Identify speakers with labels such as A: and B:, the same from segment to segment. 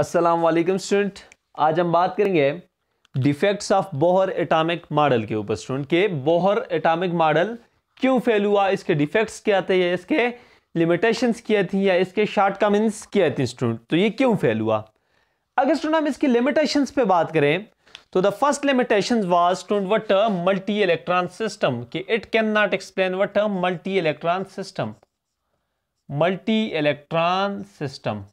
A: अस्सलाम वालेकुम स्टूडेंट आज हम बात करेंगे defects of Bohr atomic model के ऊपर स्टूडेंट के बोहर एटॉमिक मॉडल क्यों फेल हुआ इसके डिफेक्ट्स क्या थे या इसके लिमिटेशंस क्या थी या इसके शॉर्ट कमिंग्स क्या थी स्टूडेंट तो ये क्यों फेल हुआ अगर स्टूडेंट हम इसके लिमिटेशंस पे बात करें तो the first limitation was student what term multi electron system कि it can not explain what term multi electron system multi electron system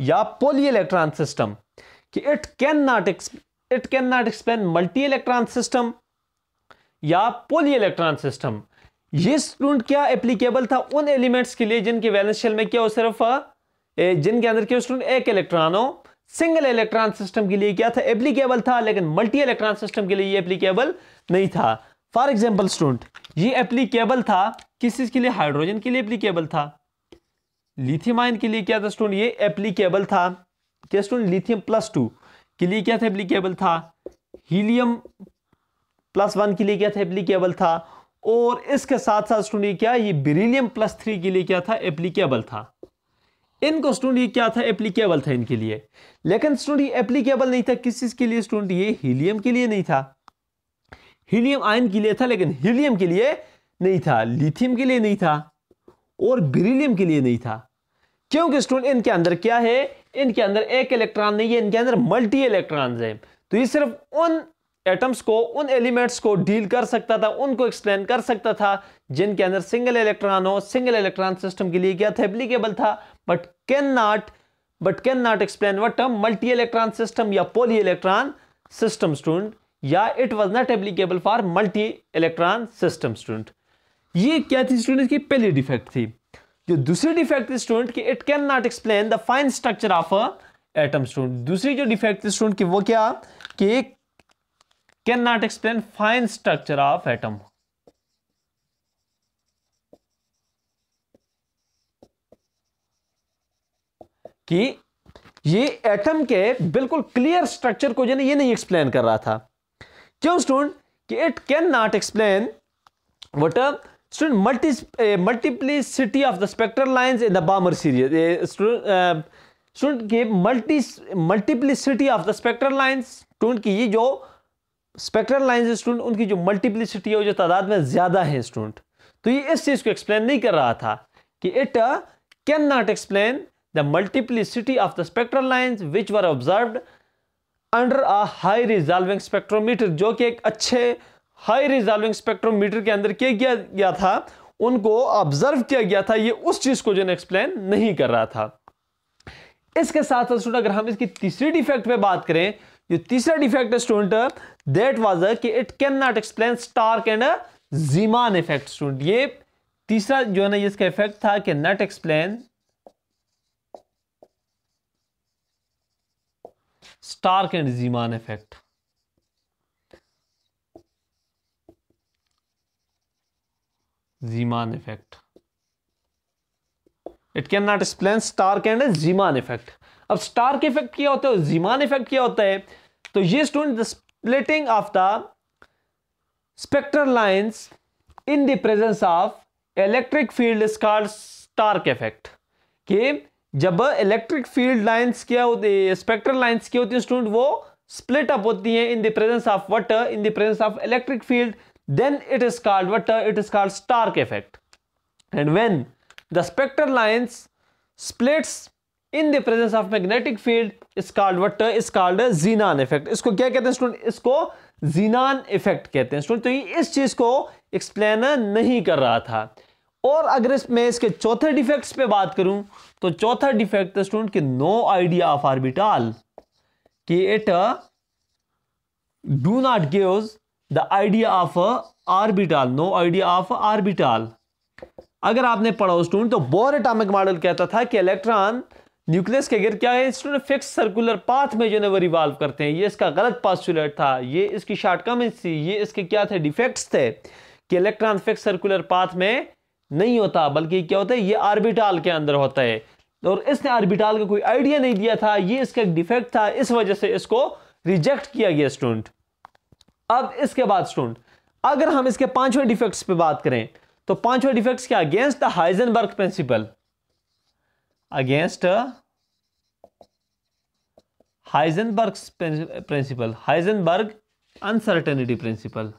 A: या पोली इलेक्ट्रॉन सिस्टम कि it can not it can not explain multi electron system या poly electron system ये student क्या applicable था उन elements के लिए जिनके वैलेंस शेल में क्या हो सिर्फ जिनके अंदर क्या स्टूडेंट एक इलेक्ट्रॉन हो सिंगल इलेक्ट्रॉन सिस्टम के लिए क्या था एप्लीकेबल था लेकिन मल्टी इलेक्ट्रॉन सिस्टम के लिए ये एप्लीकेबल नहीं था फॉर एग्जाम्पल स्टूडेंट ये एप्लीकेबल था किस चीज के लिए हाइड्रोजन के लिए एप्लीकेबल था लिथियम आयन के लिए क्या था स्टूडेंट ये एप्लीकेबल था क्या स्टूडेंट लिथियम प्लस टू के लिए क्या था एप्लीकेबल था हीलियम प्लस वन के लिए क्या था एप्लीकेबल था और इसके साथ साथ स्टूडेंट क्या ये बेरिलियम प्लस थ्री के लिए क्या था एप्लीकेबल था इनको स्टूडेंट क्या था एप्लीकेबल था इनके लिए लेकिन स्टूडेंट ये एप्लीकेबल नहीं था किस चीज के लिए स्टूडेंट ये हीलियम के लिए नहीं था हीलियम आयन के लिए था लेकिन हीलियम के लिए नहीं था लिथियम के लिए नहीं था और बेरिलियम के लिए नहीं था क्योंकि स्टूडेंट इनके अंदर क्या है इनके अंदर एक इलेक्ट्रॉन नहीं है इनके अंदर मल्टी इलेक्ट्रॉन है तो ये सिर्फ उन एटम्स को उन एलिमेंट्स को डील कर सकता था उनको एक्सप्लेन कर सकता था जिनके अंदर सिंगल इलेक्ट्रॉन हो सिंगल इलेक्ट्रॉन सिस्टम के लिए क्या था एप्लीकेबल था but can not but can not explain what term multi electron system या पोली इलेक्ट्रॉन सिस्टम स्टूडेंट या it was not applicable for multi electron system student ये क्या थी स्टूडेंट की पहली डिफेक्ट थी जो दूसरी डिफेक्ट थी स्टूडेंट की it can not explain the fine structure of a atom student दूसरी जो डिफेक्ट थी स्टूडेंट की वो क्या कि can not explain fine structure of atom कि ये एटम के बिल्कुल क्लियर स्ट्रक्चर को जो ये नहीं एक्सप्लेन कर रहा था क्यों स्टूडेंट कि it can not explain what Student, multi, uh, multiplicity of the spectral lines in the bomber series. Uh, student, uh, student की multi, multiplicity of the spectral की ये जो स्पेक्ट्रल लाइन्स स्टूडेंट उनकी जो मल्टीप्लिसिटी है जो तादाद में ज़्यादा है स्टूडेंट तो ये इस चीज़ को एक्सप्लेन नहीं कर रहा था कि it can not explain the multiplicity of the spectral lines which were observed under a high resolving spectrometer जो कि एक अच्छे हाई रिजॉल्विंग स्पेक्ट्रोमीटर के अंदर क्या किया गया था उनको ऑब्जर्व किया गया था ये उस चीज को जो है एक्सप्लेन नहीं कर रहा था इसके साथ साथ स्टूडेंट अगर हम इसकी तीसरी डिफेक्ट पे बात करें जो तीसरा डिफेक्ट है स्टूडेंट दैट वाज कि it can not explain Stark and Zeeman effect student ये तीसरा जो है ना इसका इफेक्ट था कि not explain Stark and Zeeman effect Zeeman effect it can not explain Stark and Zeeman effect अब स्टार के इफेक्ट क्या होता है जीमान इफेक्ट क्या होता है तो ये student the splitting of the spectral lines in the presence of electric field is called Stark effect कि जब इलेक्ट्रिक फील्ड लाइंस क्या होती है स्पेक्ट्रल लाइंस क्या होती है स्टूडेंट वो स्प्लिट अप होती हैं in the presence of water in the presence of electric field then it is called what uh, it is called stark effect and when the spectral lines splits in the presence of magnetic field is called what is called Zeeman effect इसको क्या कहते हैं student इसको xenon effect कहते हैं student तो ये इस चीज को एक्सप्लेन नहीं कर रहा था और अगर इस मैं इसके चौथे डिफेक्ट्स पे बात करूं तो चौथा डिफेक्ट तो स्टूडेंट कि नो आइडिया ऑफ आर्बिटाल कि it do not gives the idea of orbital no idea of orbital अगर आपने पढ़ा स्टूडेंट तो बोर एटॉमिक मॉडल कहता था कि इलेक्ट्रॉन न्यूक्लियस के गिर क्या है स्टूडेंट फिक्स सर्कुलर पाथ में जो है वो रिवॉल्व करते हैं ये इसका गलत पॉस्टुलेट था ये इसकी शॉर्टकमिंग थी ये इसके क्या थे डिफेक्ट्स थे कि इलेक्ट्रॉन फिक्स सर्कुलर पाथ में नहीं होता बल्कि क्या होता है ये आर्बिटाल के अंदर होता है और इसने आर्बिटाल का कोई आइडिया नहीं दिया था ये इसका एक डिफेक्ट था इस वजह से इसको रिजेक्ट किया गया स्टूडेंट अब इसके बाद स्टूडेंट अगर हम इसके पांचवें डिफेक्ट्स पे बात करें तो पांचवें डिफेक्ट्स क्या against the Heisenberg principle against Heisenberg principle Heisenberg uncertainty principle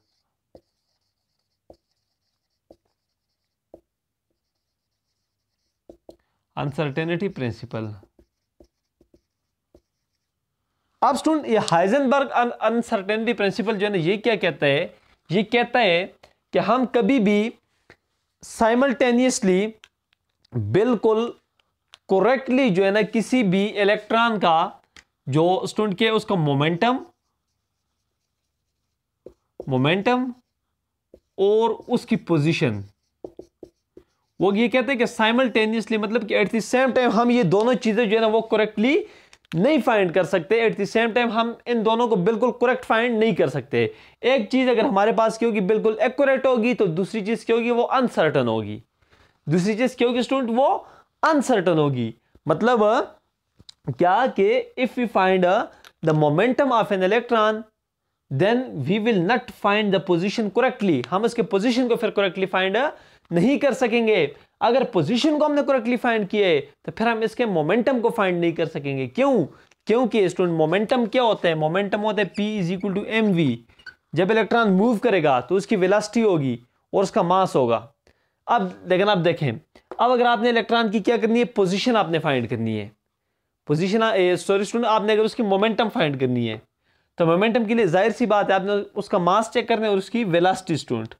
A: uncertainty principle अब स्टूडेंट ये हाइजनबर्ग अनसर्टेनिटी प्रिंसिपल जो है ना ये क्या कहता है ये कहता है कि हम कभी भी साइमल्टेनियसली बिल्कुल करेक्टली जो है ना किसी भी इलेक्ट्रॉन का जो स्टूडेंट के उसका मोमेंटम मोमेंटम और उसकी पोजीशन वो ये कहते हैं कि साइमल्टेनियसली मतलब कि एट द सेम टाइम हम ये दोनों चीज़ें जो है ना वो करेक्टली नहीं फाइंड कर सकते एट द सेम टाइम हम इन दोनों को बिल्कुल करेक्ट फाइंड नहीं कर सकते एक चीज़ अगर हमारे पास क्यों होगी बिल्कुल एक्यूरेट होगी तो दूसरी चीज़ क्या होगी वो अनसर्टन होगी दूसरी चीज़ क्या होगी स्टूडेंट वो अनसर्टन होगी मतलब क्या कि if you find the momentum of an electron then we will not find the position correctly हम उसके पोजिशन को फिर करेक्टली फाइंड नहीं कर सकेंगे अगर पोजीशन को हमने करेक्टली फाइंड किए तो फिर हम इसके मोमेंटम को फाइंड नहीं कर सकेंगे क्यों क्योंकि स्टूडेंट मोमेंटम क्या होता है मोमेंटम होता है P is equal to M V जब इलेक्ट्रॉन मूव करेगा तो उसकी वेलासिटी होगी और उसका मास होगा अब लेकिन आप देखें अब अगर आपने इलेक्ट्रॉन की क्या करनी है पोजिशन आपने फाइंड करनी है पोजिशन सॉरी स्टूडेंट आपने अगर उसकी मोमेंटम फाइंड करनी है तो मोमेंटम के लिए जाहिर सी बात है आपने उसका मास चेक करना है और उसकी वेलासिटी स्टूडेंट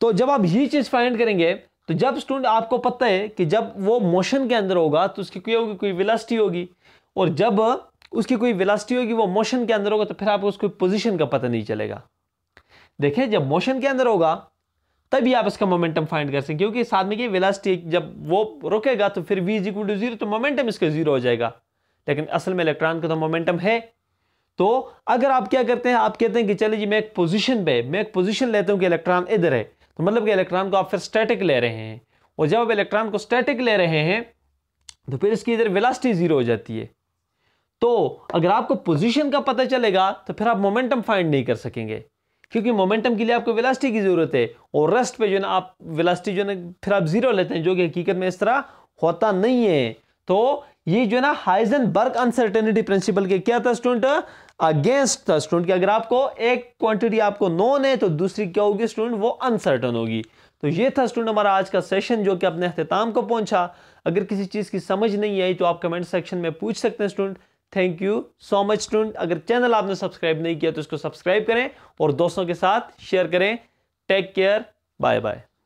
A: तो जब आप ये चीज़ फाइंड करेंगे तो जब स्टूडेंट आपको पता है कि जब वो मोशन के अंदर होगा तो उसकी क्या होगी कोई विलासिटी होगी और जब उसकी कोई विलासिटी होगी वो मोशन के अंदर होगा तो फिर आपको उसकी पोजिशन का पता नहीं चलेगा देखिए जब मोशन के अंदर होगा तभी आप इसका मोमेंटम फाइंड कर सकें क्योंकि साथ में की जब वो रुकेगा तो फिर वी इक्वल टू जीरो तो मोमेंटम इसका जीरो हो जाएगा लेकिन असल में इलेक्ट्रॉन का तो मोमेंटम है तो अगर आप क्या करते हैं आप कहते हैं कि चलिए जी मैं एक पोजीशन पे मैं एक पोजीशन लेता हूं कि इलेक्ट्रॉन इधर है तो मतलब कि इलेक्ट्रॉन को आप फिर स्टैटिक ले रहे हैं और जब आप इलेक्ट्रॉन को स्टैटिक ले रहे हैं तो फिर इसकी इधर वेलासिटी ज़ीरो हो जाती है तो अगर आपको पोजीशन का पता चलेगा तो फिर आप मोमेंटम फाइंड नहीं कर सकेंगे क्योंकि मोमेंटम के लिए आपको वेलासिटी की ज़रूरत है और रेस्ट पे जो है ना आप वेलासिटी जो है ना फिर आप ज़ीरो लेते हैं जो कि हकीकत में इस तरह होता नहीं है तो ये जो है ना हाइजन बर्ग अनसर्टेनिटी प्रिंसिपल के क्या था स्टूडेंट अगेंस्ट द स्टूडेंट कि अगर आपको एक क्वांटिटी आपको नोन है तो दूसरी क्या होगी स्टूडेंट वो अनसर्टन होगी तो ये था स्टूडेंट हमारा आज का सेशन जो कि अपने अख्ताम को पहुंचा अगर किसी चीज़ की समझ नहीं आई तो आप कमेंट सेक्शन में पूछ सकते हैं student thank you so much student अगर चैनल आपने सब्सक्राइब नहीं किया तो इसको सब्सक्राइब करें और दोस्तों के साथ शेयर करें टेक केयर बाय बाय